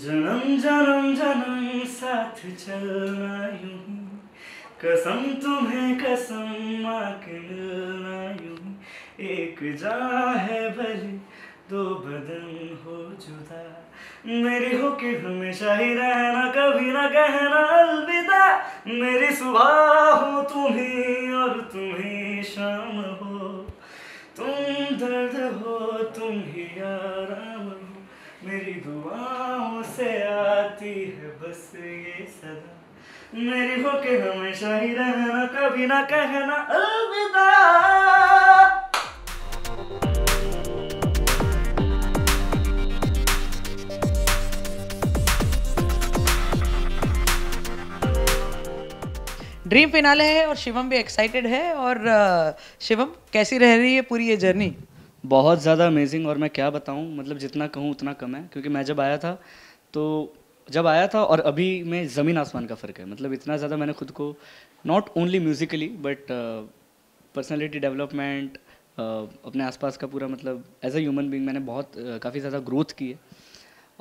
जन्म जन्म जन्म साथ चलना यूं कसम तुम्हें कसम माँ के मिलना यूं एक जा है भले दो बदन हो जुदा मेरी हो कि हमेशा ही रहना कभी ना कहना अलविदा मेरी सुबह हो तुम्हें और तुम्हें शाम हो तुम दर्द हो तुम ही आराम हो मेरी दुआ से आती है बस ये सदा मेरी हो के हमेशा ही रहना कभी ना कहना अलविदा ड्रीम फिनाले है और शिवम भी एक्साइटेड है और शिवम कैसी रह रही है पूरी ये जर्नी बहुत ज़्यादा अमेजिंग और मैं क्या बताऊँ मतलब जितना कहूँ उतना कम है क्योंकि मैं जब आया था तो जब आया था और अभी में ज़मीन आसमान का फ़र्क है मतलब इतना ज़्यादा मैंने खुद को not only musically but personality development अपने आसपास का पूरा मतलब एज अ ह्यूमन बींग मैंने बहुत uh, काफ़ी ज़्यादा ग्रोथ की है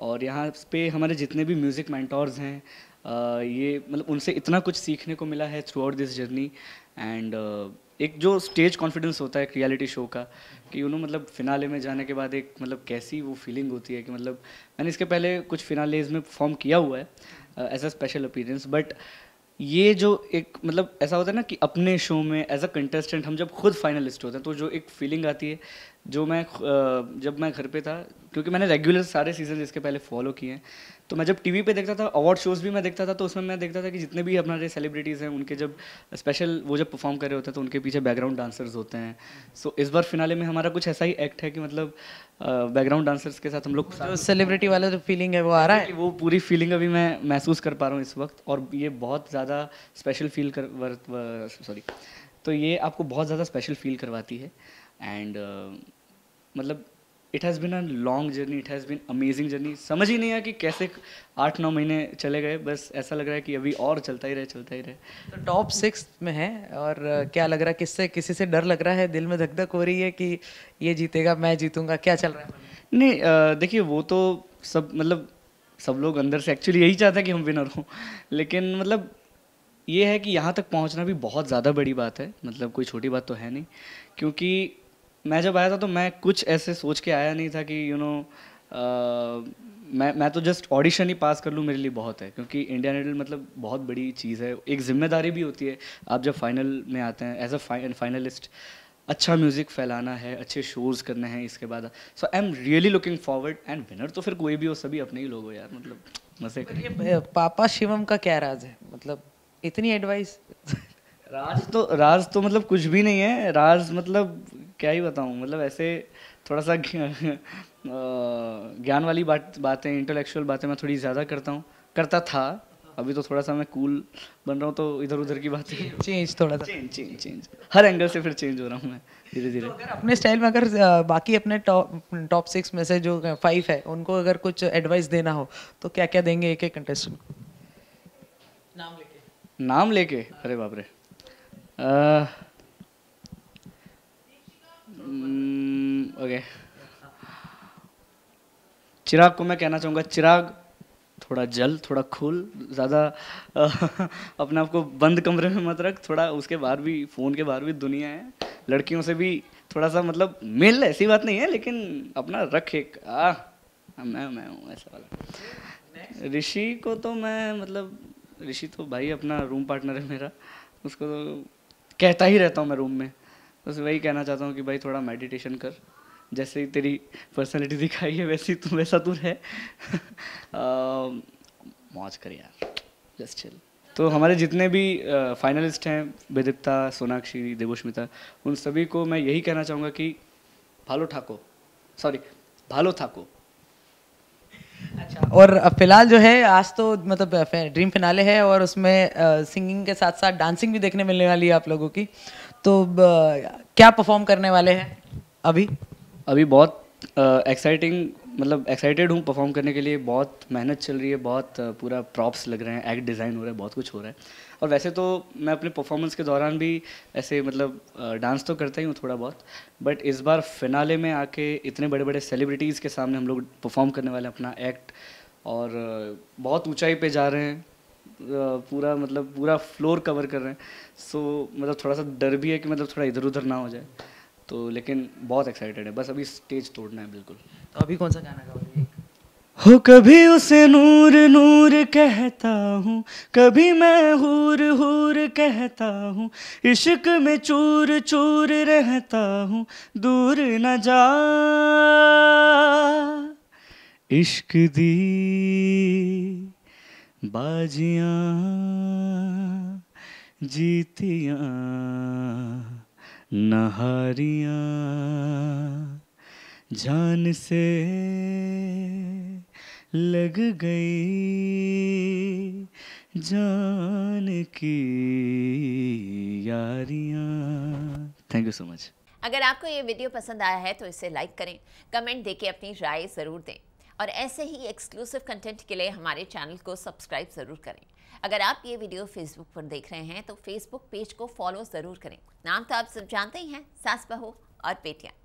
और यहाँ पे हमारे जितने भी म्यूज़िक मैंटोर्स हैं uh, ये मतलब उनसे इतना कुछ सीखने को मिला है throughout this journey and एक जो स्टेज कॉन्फिडेंस होता है एक रियलिटी शो का कि यू नो मतलब फिनाले में जाने के बाद एक मतलब कैसी वो फीलिंग होती है कि मतलब मैंने इसके पहले कुछ फिनालेज में परफॉर्म किया हुआ है as a special appearance but ये जो एक मतलब ऐसा होता है ना कि अपने शो में एज अ कंटेस्टेंट हम जब खुद फाइनलिस्ट होते हैं तो जो एक फीलिंग आती है जो मैं जब मैं घर पे था क्योंकि मैंने रेगुलर सारे सीजन इसके पहले फॉलो किए हैं तो मैं जब टीवी पे देखता था अवार्ड शोज़ भी मैं देखता था तो उसमें मैं देखता था कि जितने भी अपना सेलिब्रिटीज़ हैं उनके जब स्पेशल वो जब परफॉर्म कर रहे होते हैं तो उनके पीछे बैकग्राउंड डांसर्स होते हैं सो so, इस बार फिनाले में हमारा कुछ ऐसा ही एक्ट है कि मतलब बैकग्राउंड डांसर्स के साथ हम लोग सेलिब्रिटी वाला जो फीलिंग है वो आ रहा है वो पूरी फीलिंग अभी मैं महसूस कर पा रहा हूँ इस वक्त और ये बहुत ज़्यादा स्पेशल फील कर सॉरी तो ये आपको बहुत ज़्यादा स्पेशल फील करवाती है एंड uh, मतलब it has been a long journey it has been amazing journey समझ ही नहीं आया कि कैसे आठ नौ महीने चले गए बस ऐसा लग रहा है कि अभी और चलता ही रहे चलता ही रहे तो टॉप सिक्स में है और uh, क्या लग रहा है किससे किसी से डर लग रहा है दिल में धक धक हो रही है कि ये जीतेगा मैं जीतूंगा क्या चल रहा है नहीं uh, देखिए वो तो सब मतलब सब लोग अंदर से एक्चुअली यही चाहता है कि हम विनर हों लेकिन मतलब ये है कि यहाँ तक पहुँचना भी बहुत ज़्यादा बड़ी बात है मतलब कोई छोटी बात तो है नहीं क्योंकि मैं जब आया था तो मैं कुछ ऐसे सोच के आया नहीं था कि यू you नो know, मैं मैं तो जस्ट ऑडिशन ही पास कर लूँ मेरे लिए बहुत है क्योंकि इंडियन आइडल मतलब बहुत बड़ी चीज़ है एक जिम्मेदारी भी होती है आप जब फाइनल में आते हैं एज अ फाइनलिस्ट अच्छा म्यूज़िक फैलाना है अच्छे शोज़ करने हैं इसके बाद so I am really looking forward and winner तो फिर कोई भी हो सभी अपने ही लोग हो यार मतलब मज़े पापा शिवम का क्या राज है मतलब इतनी एडवाइस राज तो राज तो मतलब कुछ भी नहीं है राज मतलब क्या ही बताऊँ मतलब ऐसे थोड़ा सा ज्ञान वाली बात बातें इंटेलेक्चुअल बातें मैं थोड़ी ज़्यादा करता हूँ करता था अभी तो थोड़ा सा मैं कूल बन रहा हूँ तो इधर उधर की बातें चेंज थोड़ा सा चेंज चेंज चेंज हर एंगल से फिर चेंज हो रहा हूँ मैं धीरे धीरे तो अगर अपने स्टाइल में अगर बाकी अपने टॉप टॉप सिक्स में से जो फाइव है उनको अगर कुछ एडवाइस देना हो तो क्या क्या देंगे एक एक कंटेस्टेंट को नाम लिखा नाम लेके अरे बाप रे हम्म, ओके चिराग को मैं कहना चाहूँगा चिराग थोड़ा जल थोड़ा खुल ज़्यादा अपने आप को बंद कमरे में मत रख थोड़ा उसके बाहर भी फ़ोन के बाहर भी दुनिया है लड़कियों से भी थोड़ा सा मतलब मिल ऐसी बात नहीं है लेकिन अपना रख एक आ मैं मैं हूँ ऐसा वाला ऋषि को तो मैं मतलब ऋषि तो भाई अपना रूम पार्टनर है मेरा उसको तो कहता ही रहता हूँ मैं रूम में बस वही कहना चाहता हूँ कि भाई थोड़ा मेडिटेशन कर जैसे ही तेरी पर्सनैलिटी दिखाई है वैसे तू वैसा तू है मौज कर यार जस्ट चिल तो हमारे जितने भी फाइनलिस्ट हैं विदिप्ता सोनाक्षी देवोश्मिता उन सभी को मैं यही कहना चाहूँगा कि भालो ठाको सॉरी भालो ठाको और फिलहाल जो है आज तो मतलब ड्रीम फिनाले है और उसमें सिंगिंग के साथ साथ डांसिंग भी देखने मिलने वाली है आप लोगों की तो क्या परफॉर्म करने वाले हैं अभी अभी बहुत एक्साइटिंग मतलब एक्साइटेड हूँ परफॉर्म करने के लिए बहुत मेहनत चल रही है बहुत पूरा प्रॉप्स लग रहे हैं एक्ट डिज़ाइन हो रहा है बहुत कुछ हो रहा है और वैसे तो मैं अपने परफॉर्मेंस के दौरान भी ऐसे मतलब डांस तो करता ही हूँ थोड़ा बहुत बट इस बार फिनाले में आके इतने बड़े बड़े सेलिब्रिटीज़ के सामने हम लोग परफॉर्म करने वाले अपना एक्ट और बहुत ऊँचाई पर जा रहे हैं पूरा मतलब पूरा फ्लोर कवर कर रहे हैं सो मतलब थोड़ा सा डर भी है कि मतलब थोड़ा इधर उधर ना हो जाए तो लेकिन बहुत एक्साइटेड है बस अभी स्टेज तोड़ना है बिल्कुल तो अभी कौन सा गाना गाओगे हो कभी उसे नूर नूर कहता हूँ कभी मैं हूर हूर कहता हूँ इश्क में चूर चूर रहता हूँ दूर न जा इश्क दी बाजियाँ जीतियाँ नहारिया जान से लग गई जान की यारिया थैंक यू सो मच अगर आपको ये वीडियो पसंद आया है तो इसे लाइक करें कमेंट देके अपनी राय ज़रूर दें और ऐसे ही एक्सक्लूसिव कंटेंट के लिए हमारे चैनल को सब्सक्राइब ज़रूर करें अगर आप ये वीडियो फेसबुक पर देख रहे हैं तो फेसबुक पेज को फॉलो ज़रूर करें नाम तो आप सब जानते ही हैं सास बहू और पेटिया